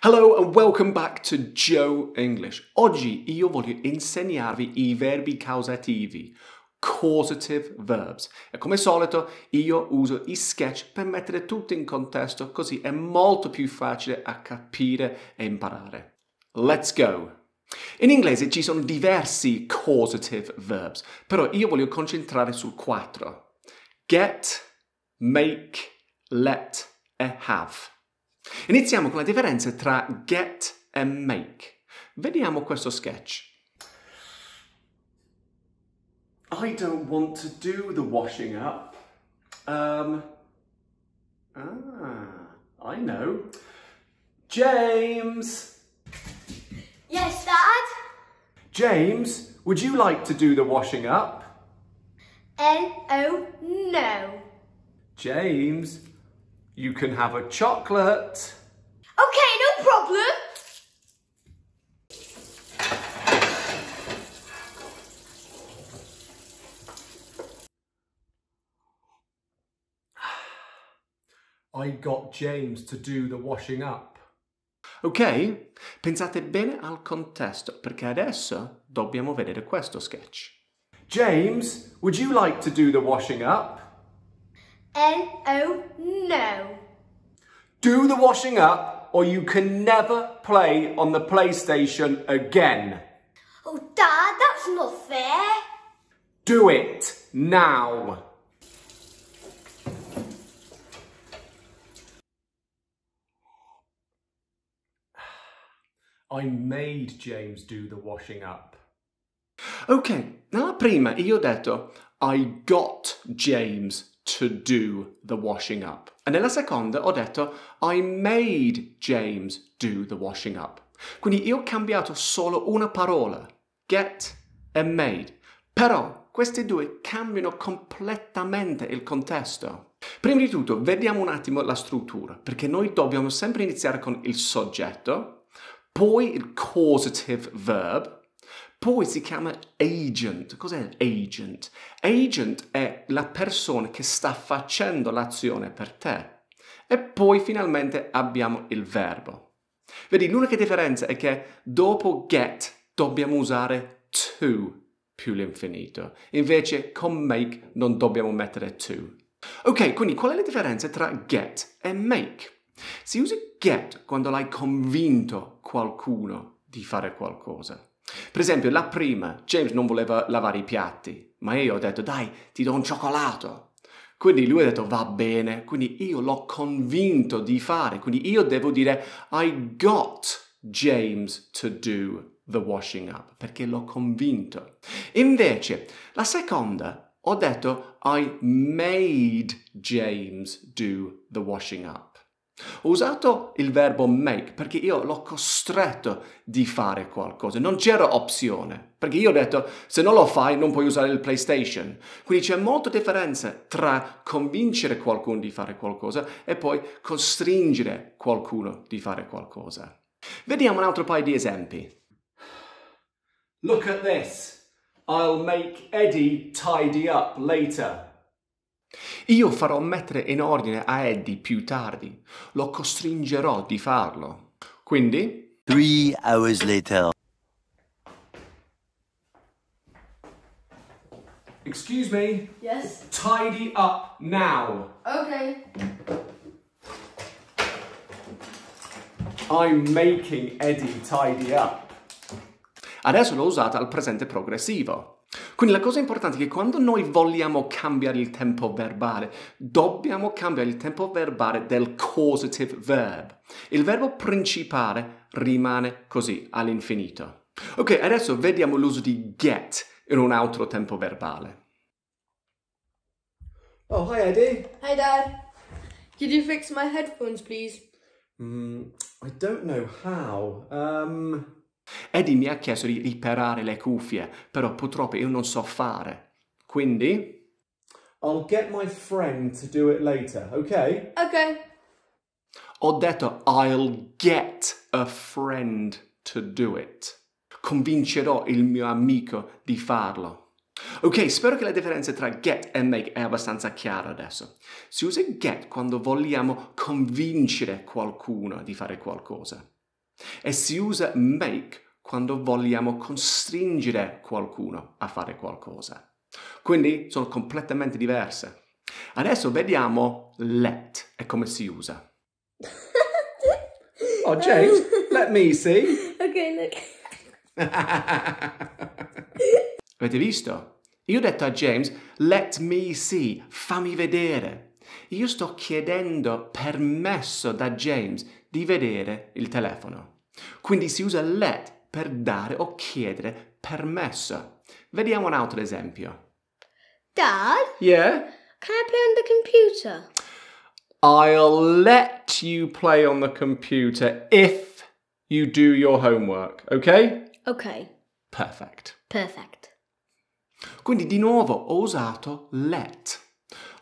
Hello and welcome back to Joe English. Oggi io voglio insegnarvi i verbi causativi, causative verbs. E come solito io uso i sketch per mettere tutto in contesto, così è molto più facile a capire e imparare. Let's go! In inglese ci sono diversi causative verbs, però io voglio concentrare su quattro. Get, make, let e have. Iniziamo con la differenza tra get e make. Vediamo questo sketch. I don't want to do the washing up. Um, ah, I know. James! Yes, Dad? James, would you like to do the washing up? Oh, no. James, You can have a chocolate. Okay, no problem. I got James to do the washing up. Ok, pensate bene al contesto perché adesso dobbiamo vedere questo sketch. James, would you like to do the washing up? N-O, no. Do the washing up or you can never play on the PlayStation again. Oh, Dad, that's not fair. Do it now. I made James do the washing up. Ok, nella prima io ho detto I got James to do the washing up. E nella seconda ho detto I made James do the washing up. Quindi io ho cambiato solo una parola, get e made. Però queste due cambiano completamente il contesto. Prima di tutto, vediamo un attimo la struttura, perché noi dobbiamo sempre iniziare con il soggetto, poi il causative verb, poi si chiama agent. Cos'è agent? Agent è la persona che sta facendo l'azione per te. E poi finalmente abbiamo il verbo. Vedi, l'unica differenza è che dopo get dobbiamo usare to più l'infinito. Invece con make non dobbiamo mettere to. Ok, quindi qual è la differenza tra get e make? Si usa get quando l'hai convinto qualcuno di fare qualcosa. Per esempio, la prima, James non voleva lavare i piatti, ma io ho detto, dai, ti do un cioccolato. Quindi lui ha detto, va bene, quindi io l'ho convinto di fare, quindi io devo dire, I got James to do the washing up, perché l'ho convinto. Invece, la seconda, ho detto, I made James do the washing up. Ho usato il verbo make perché io l'ho costretto di fare qualcosa, non c'era opzione, perché io ho detto se non lo fai non puoi usare il PlayStation. Quindi c'è molta differenza tra convincere qualcuno di fare qualcosa e poi costringere qualcuno di fare qualcosa. Vediamo un altro paio di esempi. Look at this. I'll make Eddie tidy up later. Io farò mettere in ordine a Eddie più tardi. Lo costringerò di farlo. Quindi... Three hours later. Excuse me? Yes? Tidy up now. Okay. I'm making Eddie tidy up. Adesso l'ho usata al presente progressivo. Quindi la cosa importante è che quando noi vogliamo cambiare il tempo verbale, dobbiamo cambiare il tempo verbale del causative verb. Il verbo principale rimane così all'infinito. Ok, adesso vediamo l'uso di get in un altro tempo verbale. Oh, hi Eddie. Hi Dad. Could you fix my headphones, please? Mm, I don't know how. Um, Eddie mi ha chiesto di riparare le cuffie, però purtroppo io non so fare. Quindi... I'll get my friend to do it later, ok? Ok. Ho detto I'll get a friend to do it. Convincerò il mio amico di farlo. Ok, spero che la differenza tra get e make è abbastanza chiara adesso. Si usa get quando vogliamo convincere qualcuno di fare qualcosa e si usa make quando vogliamo costringere qualcuno a fare qualcosa. Quindi sono completamente diverse. Adesso vediamo let e come si usa. Oh eh. James, let me see. Ok, look. Avete visto? Io ho detto a James, let me see, fammi vedere. Io sto chiedendo permesso da James di vedere il telefono. Quindi si usa let per dare o chiedere permesso. Vediamo un altro esempio. Dad? Yeah? Can I play on the computer? I'll let you play on the computer if you do your homework, ok? Ok. Perfect. Perfect. Quindi di nuovo ho usato let.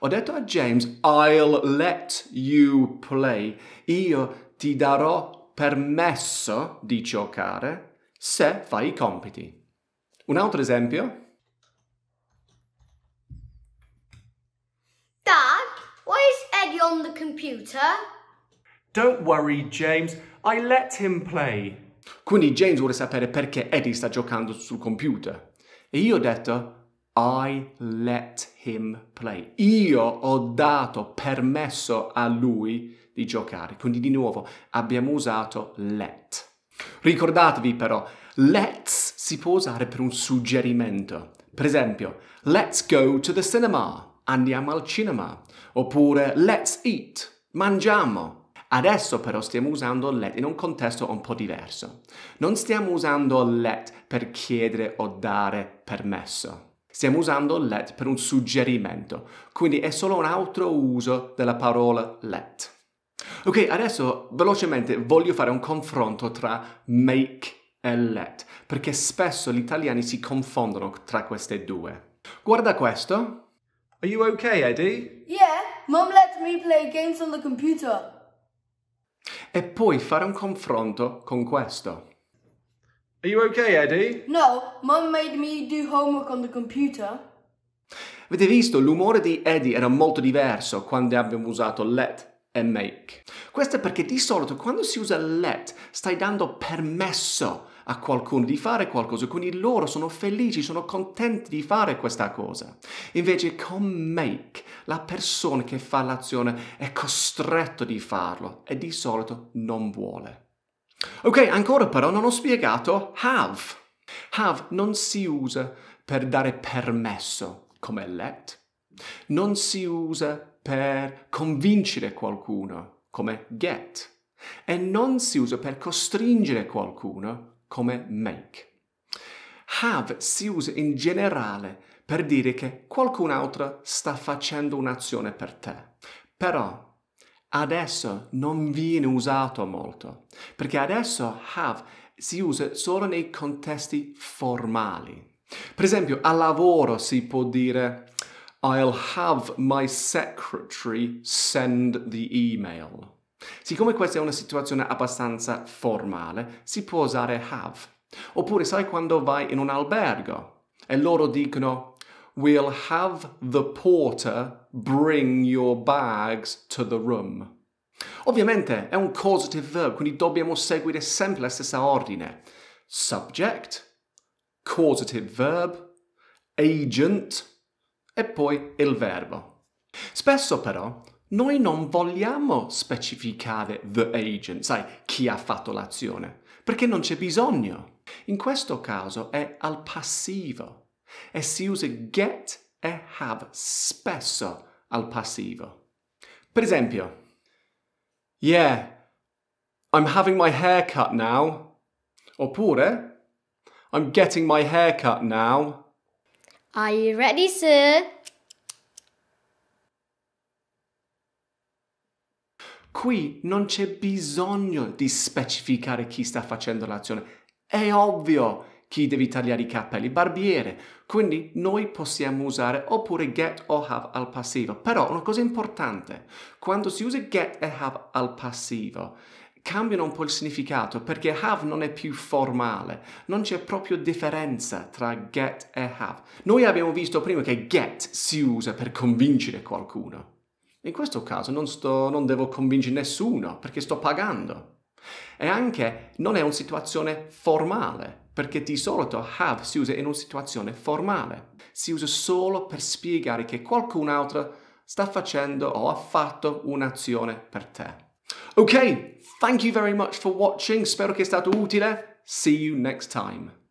Ho detto a James, I'll let you play. Io ti darò permesso di giocare se fai i compiti. Un altro esempio? Dad, why is Eddie on the computer? Don't worry, James. I let him play. Quindi James vuole sapere perché Eddie sta giocando sul computer. E io ho detto I let him play. Io ho dato permesso a lui di giocare. Quindi di nuovo abbiamo usato let. Ricordatevi però, let's si può usare per un suggerimento. Per esempio, let's go to the cinema, andiamo al cinema. Oppure let's eat, mangiamo. Adesso però stiamo usando let in un contesto un po' diverso. Non stiamo usando let per chiedere o dare permesso. Stiamo usando let per un suggerimento, quindi è solo un altro uso della parola let. Ok, adesso velocemente voglio fare un confronto tra make e let, perché spesso gli italiani si confondono tra queste due. Guarda questo. Are you okay, Eddie? Yeah, mom let me play games on the computer. E poi fare un confronto con questo. Are you okay, Eddie? No, mom made me do homework on the computer. Avete visto, l'umore di Eddie era molto diverso quando abbiamo usato let make. Questo è perché di solito quando si usa let stai dando permesso a qualcuno di fare qualcosa, quindi loro sono felici, sono contenti di fare questa cosa. Invece con make la persona che fa l'azione è costretta di farlo e di solito non vuole. Ok, ancora però non ho spiegato have. Have non si usa per dare permesso come let, non si usa per convincere qualcuno, come get, e non si usa per costringere qualcuno, come make. Have si usa in generale per dire che qualcun altro sta facendo un'azione per te. Però adesso non viene usato molto, perché adesso have si usa solo nei contesti formali. Per esempio, al lavoro si può dire I'll have my secretary send the email. Siccome questa è una situazione abbastanza formale, si può usare have. Oppure sai quando vai in un albergo e loro dicono We'll have the porter bring your bags to the room. Ovviamente è un causative verb, quindi dobbiamo seguire sempre la stessa ordine. Subject, causative verb, agent, e poi il verbo. Spesso però noi non vogliamo specificare the agent, sai, chi ha fatto l'azione, perché non c'è bisogno. In questo caso è al passivo e si usa get e have spesso al passivo. Per esempio, yeah, I'm having my hair cut now. Oppure, I'm getting my hair cut now. Are you ready, sir? Qui non c'è bisogno di specificare chi sta facendo l'azione. È ovvio chi deve tagliare i capelli, barbiere. Quindi noi possiamo usare oppure get o have al passivo. Però una cosa importante, quando si usa get e have al passivo cambiano un po' il significato perché have non è più formale, non c'è proprio differenza tra get e have. Noi abbiamo visto prima che get si usa per convincere qualcuno. In questo caso non, sto, non devo convincere nessuno perché sto pagando. E anche non è una situazione formale, perché di solito have si usa in una situazione formale. Si usa solo per spiegare che qualcun altro sta facendo o ha fatto un'azione per te. Ok, thank you very much for watching. Spero che sia stato utile. See you next time.